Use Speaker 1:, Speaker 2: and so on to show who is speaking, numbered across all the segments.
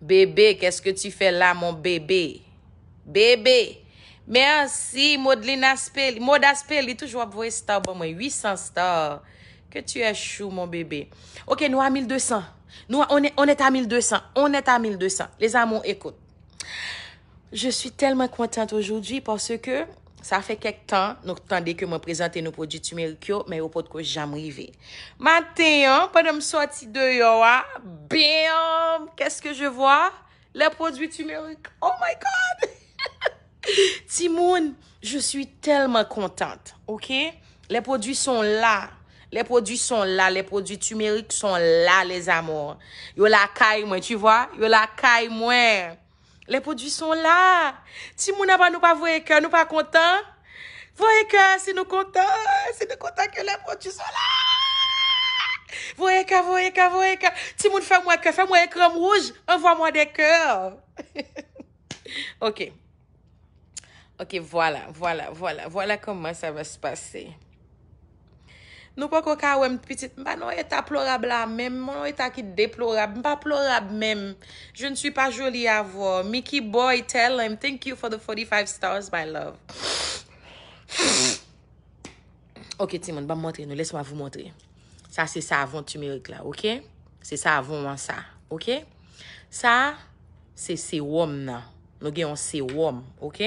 Speaker 1: Bébé, qu'est-ce que tu fais là, mon bébé? Bébé. Merci, Modlin Aspel. Maud Aspeli, toujours à star, bon, moi, 800 stars. Que tu es chou, mon bébé. Ok, nous à 1200. Nous, on est, on est à 1200. On est à 1200. Les amours, écoute. Je suis tellement contente aujourd'hui parce que Sa fe kek tan, nou tan dek yo mwen prezante nou prodjou tumerik yo, me yo pot ko jam rive. Matenyon, panon mswa ti de yo wa, bèyom, kèst ke je vwa? Le prodjou tumerik, oh my god! Timoun, je sou telman kontant, ok? Le prodjou son la, le prodjou son la, le prodjou tumerik son la, les amours. Yo la kay mwen, tu vwa? Yo la kay mwen! les produits sont là. Si nous n'avons pas voyé cœur. nous pas content, voyez que si nous content, si nous content que les produits sont là. Voyez que, voyez que, voyez que. Si nous fait moi que, fait moi un crème rouge, envoie-moi des cœurs. ok. Ok, voilà, voilà, voilà, voilà comment ça va se passer. Nou pa koka wèm pitit. Mba nou e ta plorab la mèm. Mba nou e ta ki deplorab. Mba plorab mèm. Je nsou pa joli avò. Mickey boy tell him. Thank you for the 45 stars my love. Ok Timon. Bam montre. Nou lès wèm avò montre. Sa se savon tumerik la. Ok. Se savon wèm sa. Ok. Sa se se wòm nan. Nou gen yon se wòm. Ok.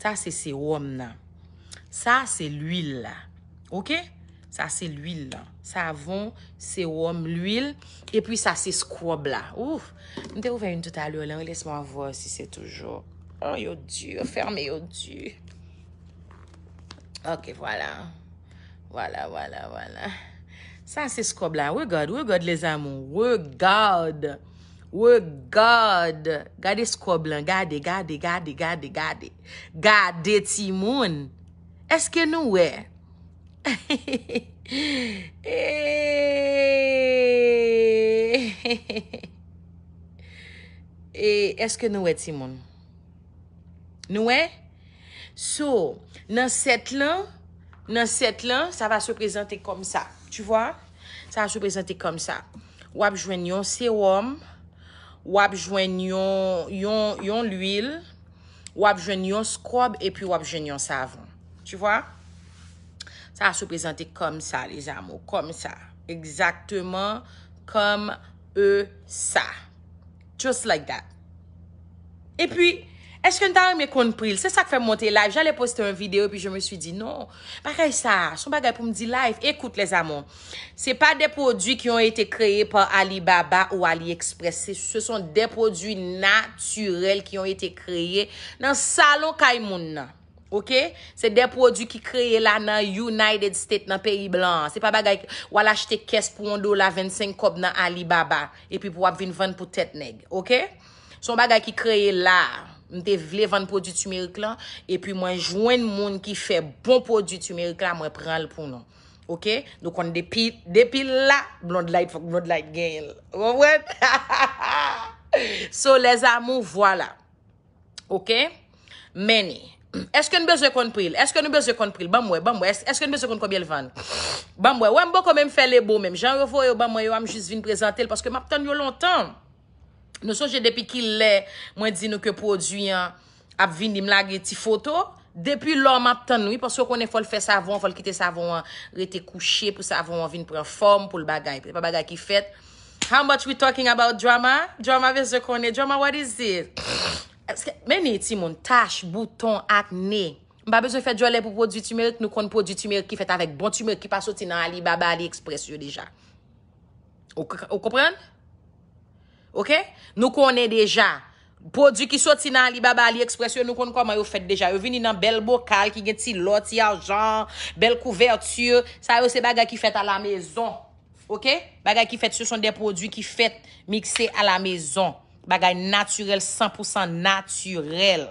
Speaker 1: Sa se se wòm nan. Sa se l'huil la. Ok. Ok. Sa se l'huil lan. Sa avon, se wom l'huil. E pi sa se skwob lan. Ouf! Mte ouve yon touta l'huil lan. Ou lese mwa avon si se toujou. O, oh, yon djou. Ferme yon djou. Ok, wala. Wala, wala, wala. Sa se skwob lan. Ou gade, ou gade le zan moun. Ou gade. Ou gade. Gade skwob lan. Gade, gade, gade, gade, gade. Gade ti moun. Eske nou we? Eee Eee Eee Eee E eske nou e Timon? Nou e? So nan set lan Nan set lan sa va se prezante kom sa Tu vwa? Sa va se prezante kom sa Wap jwen yon serum Wap jwen yon lwil Wap jwen yon scrub E pi wap jwen yon savon Tu vwa? Tu vwa? Sa a sou prezante kom sa, les amons. Kom sa. Eksakteman kom e sa. Just like that. E pi, eske nou ta reme konpril? Se sa ke fèm monte live? Jalè poste un video, pi je me sou di, non. Pare sa. Son bagay pou mdi live. Ekout, les amons. Se pa de prodwi ki yon ete kreye pa Alibaba ou AliExpress. Se son de prodwi naturel ki yon ete kreye nan salon Kaimoun nan. Ok? Se de produ ki kreye la nan United States, nan peyi blan. Se pa bagay wala chete kes pou yon do la 25 kop nan Alibaba. E pi pou ap vin van pou tet neg. Ok? Son bagay ki kreye la, mte vle van produ tumerik la. E pi mwen jwen moun ki fe bon produ tumerik la, mwen pren l pou non. Ok? Dokon depi la, blonde light fok, blonde light gen. Ouwe? So, les amou, wala. Ok? Many. Eske nou beze kon pril? Eske nou beze kon pril? Bamwe, bamwe, eske nou beze kon kobye lvan? Bamwe, wèm bo kon mèm fè lè bo mèm. Jan revo yo, bamwe, yo am jis vin prezantel paske map tan yo lontan. Nou son jè depi ki lè, mwen di nou ke produyen ap vin di mla ge ti foto, depi lò map tan nou, paske yo konen fol fè savon, fol kite savon, rete kouchè, pou savon vin preform, pou l bagay, pou l bagay ki fèt. How much we talking about drama? Drama veze konè? Drama what is it? Mè nè ti moun, tache, bouton, ak, nè. Mbabe zo fèt jo lè pou prodjou tumer, nou kon prodjou tumer ki fèt avèk bon tumer ki pa soti nan alibaba alie ekspresyon deja. Ou kompren? Ok? Nou konè e deja. Prodjou ki soti nan alibaba alie ekspresyon, nou kon kon mè yo fèt deja. Yo vini nan bel bokal ki gen ti loti, ajan, bel kouvertu. Sa yo se baga ki fèt a la mezon. Ok? Baga ki fèt, se son de prodjou ki fèt mikse a la mezon. Bagay naturel, 100% naturel.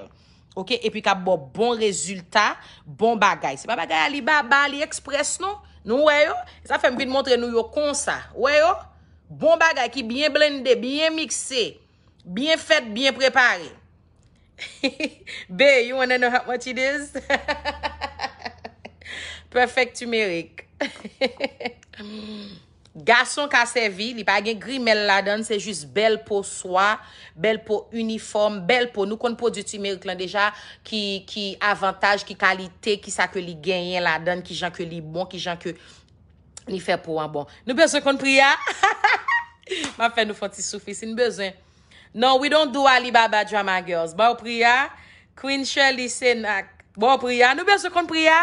Speaker 1: Ok, epi ka bo bon rezultat, bon bagay. Se pa bagay li ba ba li express nou? Nou wè yo? E sa fèm vide montre nou yo konsa. Wè yo? Bon bagay ki bien blendé, bien mikse. Bien fèt, bien prepare. Be, you wanna know how much it is? Perfect tumerik. Ok. Gason ka sevi, li pa gen grimel la dan, se jist bel pou swa, bel pou uniform, bel pou nou konn pou di ti merik lan deja ki avantage, ki kalite, ki sa ke li genyen la dan, ki jan ke li bon, ki jan ke ni fe pou an bon. Nou bezon konn priya? Ma fe nou fwanti soufi, si nou bezon. Non, we don't do alibaba drama girls. Bon priya? Queen Shirley Senak. Bon priya? Nou bezon konn priya?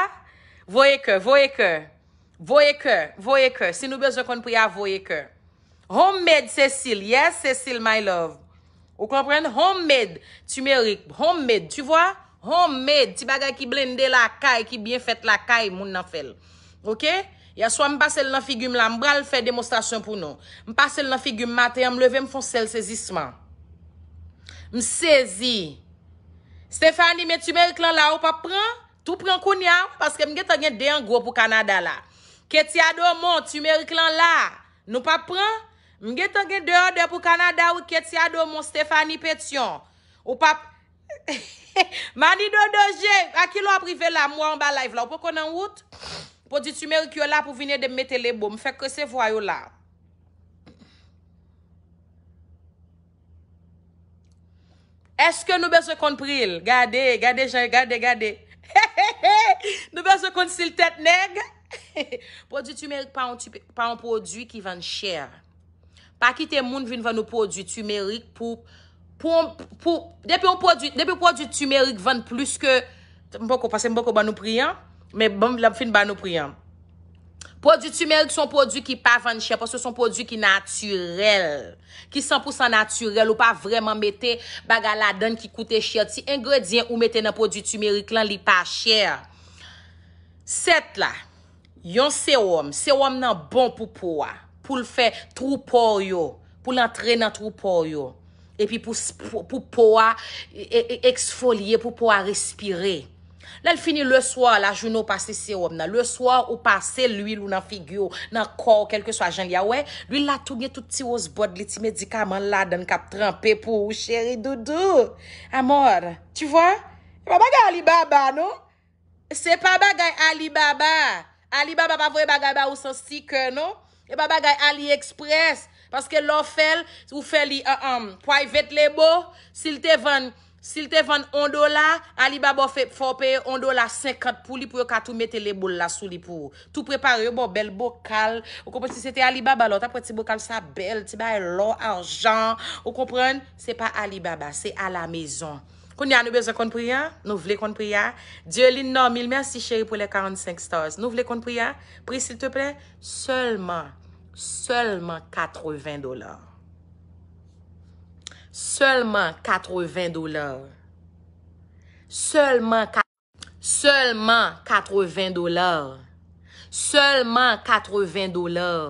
Speaker 1: Voye ke, voye ke. Voye keur, voye keur. Si nou bezon kon priya, voye keur. Home made, Cecil. Yes, Cecil, my love. Ou kompren, home made, tumerik. Home made, tu vwa? Home made, ti bagay ki blende la kaj, ki bien fèt la kaj, moun nan fel. Ok? Ya swa mba sel nan figyum la, mbra l fè demonstasyon pou nou. Mba sel nan figyum matè, mbe leve mfon sel sezisman. Msezi. Stefani, me tumerik lan la, ou pa pren? Tou pren koun ya? Paske mge tanye dey an gwo pou Kanada la. Ketya do mon, tumerik lan la. Nou pap pran? Mge to gen de orde pou Kanada wik Ketya do mon, Stephanie Petion. Ou pap... Mani do doje, akilon aprive la, mwa an ba live la, ou po konan wout? Po di tumerik yo la pou vine dem mette le bom. Fek ke se voyo la. Eske nou be se kon pril? Gade, gade, jane, gade, gade. He, he, he! Nou be se kon sil tet neg? He! Produit tumerik pa yon produit ki vande chèr. Pa ki te moun vin vande produit tumerik pou... Depi yon produit... Depi yon produit tumerik vande plus ke... Mbo ko pasen, mbo ko ban nou priyan. Men bon, la fin ban nou priyan. Produit tumerik son produit ki pa vande chèr. Pas se son produit ki naturel. Ki 100% naturel. Ou pa vreman mette baga la den ki koute chèr. Ti engredyen ou mette nan produit tumerik lan li pa chèr. Sète la... Yon serum, serum nan bon pou pouwa, pou l'fè troupor yo, pou l'entrè nan troupor yo, epi pou pouwa eksfolye, pou pouwa e, e, e, respire. Lè l'fini le swa, la jounou pase serum nan, le swa ou pase l'huil ou nan figyo, nan kor, kelke swa jenl ya we, l'huil la tou nye tout ti wos bod li ti medikaman la dan kap trampè pou ou chèri doudou. Amor, tu vwa? Non? Se pa ba gany Ali Baba nou? Se pa ba gany Ali Baba? Alibaba va vwe bagay ba ou san sike, nou? Alibaba e gay AliExpress. Paske lo fel, ou fel li uh, um, private lebo. Sil te ven, sil te ven 1 dola, Alibaba fe fope 1 dola 50 pou li pou yo ka tou mette lebo la sou li pou. Tou prepare yo bo bel bokal. Ou kompren, si se te Alibaba lo, ta pou ti bokal sa bel, ti bay lo anjan. Ou kompren, se pa Alibaba, se a la mezon. Ou ni anou bezan kon priya? Nou vle kon priya? Diyo lin nan, mil mersi cheri pou le 45 stars. Nou vle kon priya? Pri s'il te plen? Sèlman, sèlman 80 dolar. Sèlman 80 dolar. Sèlman 80 dolar. Sèlman 80 dolar.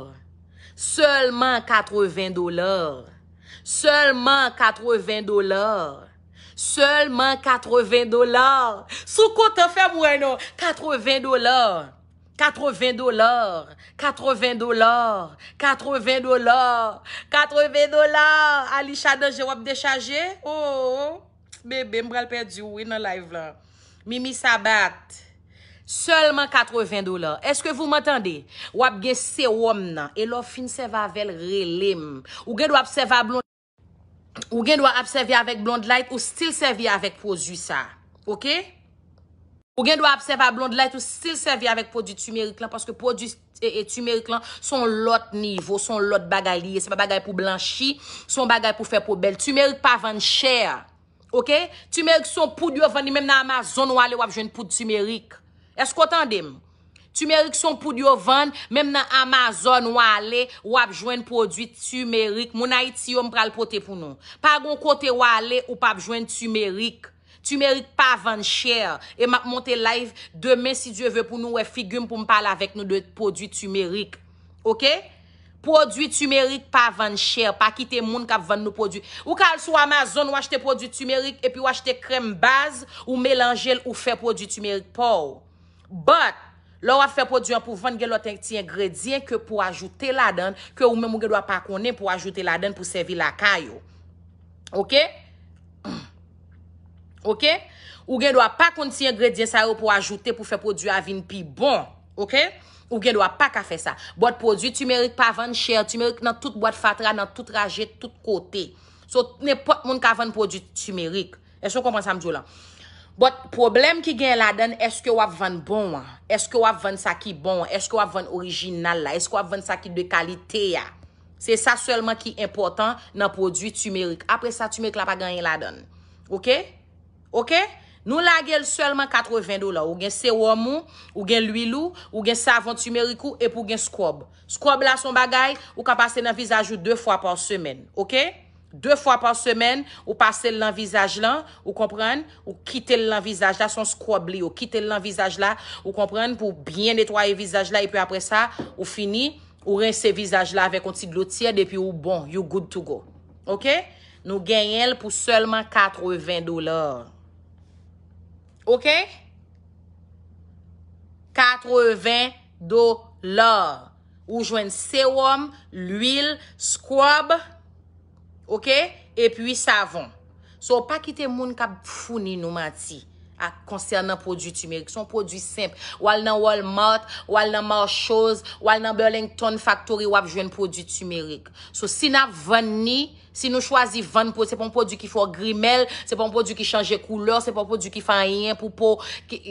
Speaker 1: Sèlman 80 dolar. Sèlman 80 dolar. Sèlman 80 dolar. Soukou te fè mwen nou? 80 dolar. 80 dolar. 80 dolar. 80 dolar. 80 dolar. Alisha nan jè wap dechaje? Oh, oh, oh. Bebe, mbrel pe di ouwe nan live la. Mimi Sabat. Sèlman 80 dolar. Eske vou m'entende? Wap gen se wom nan. E lo fin se vavel relim. Ou gen wap se va blon. Ou gen dwa ap sevi avèk blond light ou stil sevi avèk pou du sa. Ok? Ou gen dwa ap sevi avèk blond light ou stil sevi avèk pou du tumerik lan. Paske pou du e, e, tumerik lan son lot nivou, son lot bagay liye. Se pa bagay pou blanchi, son bagay pou fè pou bel. Tumerik pa avèn chè. Ok? Tumerik son pou dwe avèn li mèm nan Amazon wale wap jwen pou du tumerik. Esko otan deme? Tumerik son pou diyo vande, menm nan Amazon wale, wap jwen produit tumerik. Moun a iti yon pral pote pou nou. Par gon kote wale, wap jwen tumerik. Tumerik pa vande chere. E map monte live demen, si Diyo ve pou nou, wè figyum pou mpale avek nou de produit tumerik. Ok? Produit tumerik pa vande chere. Pa kite moun kap vande nou produit. Ou kal sou Amazon wache te produit tumerik e pi wache te krem baz ou melanjel ou fe produit tumerik pou. But, La ou a fe produan pou vande gen lote ti ingredyen ke pou ajoute la den ke ou mèm ou gen do a pa konen pou ajoute la den pou sevi la kayo. Ok? Ok? Ou gen do a pa konen ti ingredyen sa ou pou ajoute pou fe produan vin pi bon. Ok? Ou gen do a pa ka fe sa. Boit produit tumerik pa vande chèr, tumerik nan tout boit fatra, nan tout raje, tout kote. So, ne pot moun ka vande produit tumerik. E so kompensam diyo la. But problem ki gen la den, eske wap ven bon, eske wap ven sa ki bon, eske wap ven orijinal la, eske wap ven sa ki de kalite ya. Se sa selman ki important nan prodwi tumerik. Apre sa, tumerik la pa gen yon la den. Ok? Ok? Nou la gen selman 80 dola. Ou gen serum ou gen luilou, ou gen savon tumerik ou epou gen scrub. Scrub la son bagay ou ka pase nan vizajou 2 fwa par semen. Ok? Ok? Deux fwa pa semen, ou pase l'envizaj lan, ou kompren, ou kite l'envizaj la, son scrub li, ou kite l'envizaj la, ou kompren, pou bien netwaye vizaj la, epi apre sa, ou fini, ou ren se vizaj la, avek konti glotir, depi ou bon, you good to go. Ok? Nou genyen l pou selman 80 dolar. Ok? 80 dolar. Ou jwen serum, l'huil, scrub... Ok? Et puis savon. So, pa kite moun ka pfouni nou mati ak konser nan prodjou tumerik. Son prodjou simp. Wal nan Walmart, wal nan Marshalls, wal nan Burlington Factory wap jwen prodjou tumerik. So, si nan venni, si nou chwazi venn pou, se pon prodjou ki fwa grimel, se pon prodjou ki chanje kouleur, se pon prodjou ki fwa yen pou pou,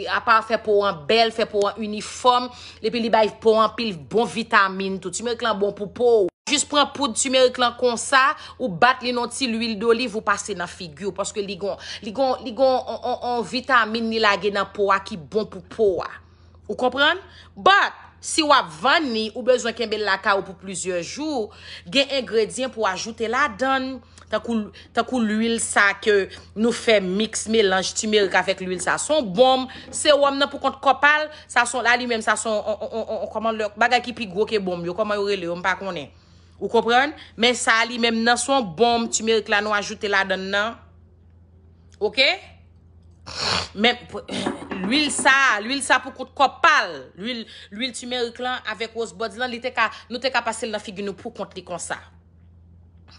Speaker 1: a pa fwe pou an bel, fwe pou an uniform, le pi li bay pou an pil bon vitamine tou. Se pou tumerik lan bon pou pou. Jis pran poud tumerik lan konsa, ou bat li non ti l'huil doli, vou pase nan figyo. Paske ligon, ligon, ligon, on, on, on, vitamin li la gen nan pouwa ah, ki bon pou pouwa. Ah. Ou kompran? Bat, si wap vani, ou bezon kembe laka ou pou plusieurs jou, gen ingredyen pou ajoute la dan. Takou, takou l'huil sa ke nou fe mix, melanj tumerik avek l'huil sa son bom. Se wap nan pou kont kopal, sa son la li menm, sa son, on, on, on, on, koman lòk. Baga ki pi gwo ke bom yo, koman yore lè, ou mpa konen. Ou kompren, men sa li men mnen son bom tumerik la nou ajoute la den nan. Ok? Men, l'uil sa, l'uil sa pou kote kopal. L'uil, l'uil tumerik la avek os bodi lan, li te ka, nou te ka pase l nan figi nou pou kont li konsa.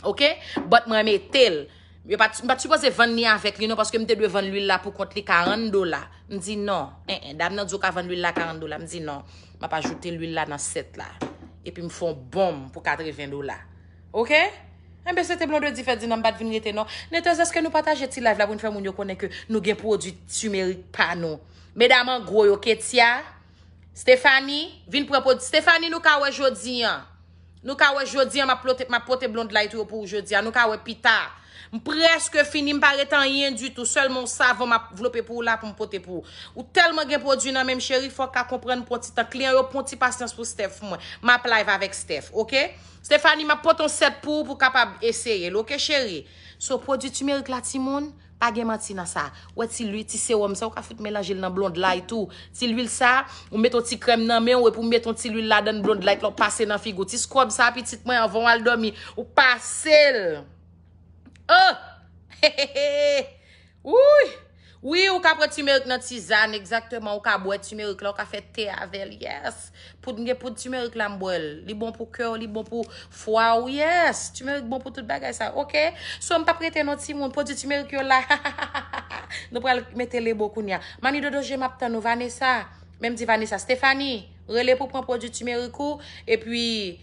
Speaker 1: Ok? Bot mwen men tel, mwen pa tu pose ven ni avèk li nou paske mwen te dwe ven l'uil la pou kont li 40 do la. Mdi nan, e, eh, e, eh, dam nan djo ka ven l'uil la 40 do la, mdi nan, mwen pa ajoute l'uil la nan 7 la. E pi mfon bom pou 80 dola. Ok? Mbe se te blonde wè di fè di nan bat vin yé tenon. Neto zè skè nou patajè ti live la pou n'fè moun yò konè kè nou gen prodwit tumerik panon. Medaman, gwo yo ketia. Stefani, vin propod. Stefani, nou kawè jodiyan. Nou kawè jodiyan, ma pote blonde la yot wè pou jodiyan. Nou kawè pita. M preske fini, m pare tan yin du tout. Seleman sa, va ma vlope pou la pou m pote pou. Ou telman gen prodwi nan menm cheri, fwa ka komprenn pou ti tan kliyan yo, pou ti pasyans pou Steph mwen. Ma playv avèk Steph, ok? Stephanie, ma pote ton set pou, pou kapab eseye lò, ok cheri? So, prodwi tumerik la ti moun, pa gen mati nan sa. Ouè ti luy, ti serum sa, ouè pou fout melaje l nan blonde light ou. Ti luy l sa, ou meton ti krem nan men, ouè pou meton ti luy la dan blonde light, lò pase nan figou. Ti scrub sa, apitit mwen avon al domi. Oh! Oui, ou ka prete tumerik nan tizane Exactement, ou ka boye tumerik Ou ka fe te avel, yes Pote nye pote tumerik lan mbole Li bon pou kèo, li bon pou fwa Yes, tumerik bon pou tout bagay sa Ok, sou m pa prete nan tizane Pote tumerik yo la Mèm di Vanessa Stéphanie, rele pou prete Pote tumerik yo Et puis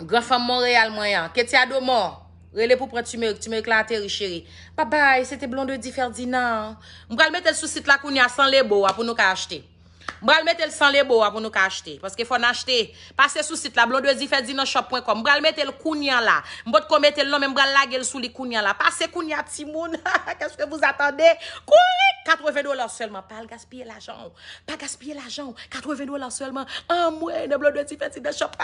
Speaker 1: Grafa Montréal Kéti Adomo Relè pou prè tumèk. Tumèk lantèri, chéri. Pa bay, se te blonde di ferdi nan. Mbra l metèl sou sit la kounia san lè bo a pou nou ka achete. Mbra l metèl san lè bo a pou nou ka achete. Paske fò n'achete. Pase sou sit la blonde di ferdi nan shop.com. Mbra l metèl kounia la. Mbot kon metèl nan men mbra l lage l sou li kounia la. Pase kounia, ti moun. Kès ke vous attendè? Kouni! Katreven do la selman. Pal gaspye l ajan. Pal gaspye l ajan. Katreven do la selman. An mwen de blonde di ferdi nan shop